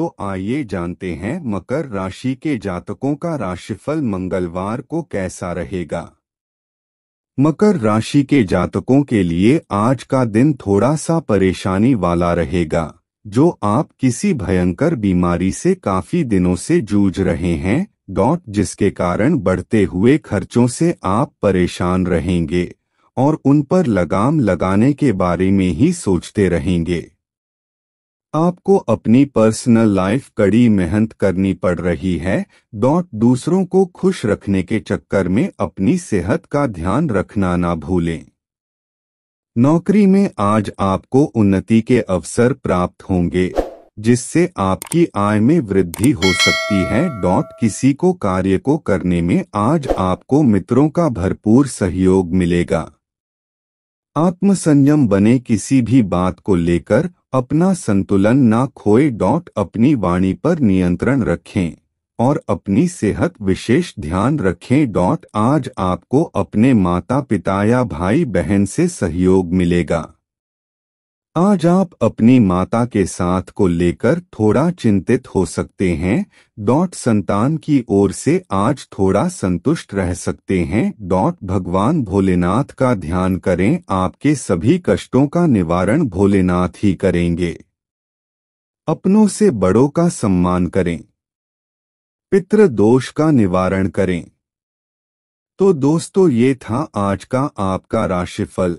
तो आइए जानते हैं मकर राशि के जातकों का राशिफल मंगलवार को कैसा रहेगा मकर राशि के जातकों के लिए आज का दिन थोड़ा सा परेशानी वाला रहेगा जो आप किसी भयंकर बीमारी से काफी दिनों से जूझ रहे हैं डॉट जिसके कारण बढ़ते हुए खर्चों से आप परेशान रहेंगे और उन पर लगाम लगाने के बारे में ही सोचते रहेंगे आपको अपनी पर्सनल लाइफ कड़ी मेहनत करनी पड़ रही है डॉट दूसरों को खुश रखने के चक्कर में अपनी सेहत का ध्यान रखना ना भूलें नौकरी में आज आपको उन्नति के अवसर प्राप्त होंगे जिससे आपकी आय में वृद्धि हो सकती है डॉट किसी को कार्य को करने में आज आपको मित्रों का भरपूर सहयोग मिलेगा आत्मसंयम बने किसी भी बात को लेकर अपना संतुलन ना खोए डॉट अपनी वाणी पर नियंत्रण रखें और अपनी सेहत विशेष ध्यान रखें डॉट आज आपको अपने माता पिता या भाई बहन से सहयोग मिलेगा आज आप अपनी माता के साथ को लेकर थोड़ा चिंतित हो सकते हैं डॉट संतान की ओर से आज थोड़ा संतुष्ट रह सकते हैं डॉट भगवान भोलेनाथ का ध्यान करें आपके सभी कष्टों का निवारण भोलेनाथ ही करेंगे अपनों से बड़ों का सम्मान करें पित्र दोष का निवारण करें तो दोस्तों ये था आज का आपका राशिफल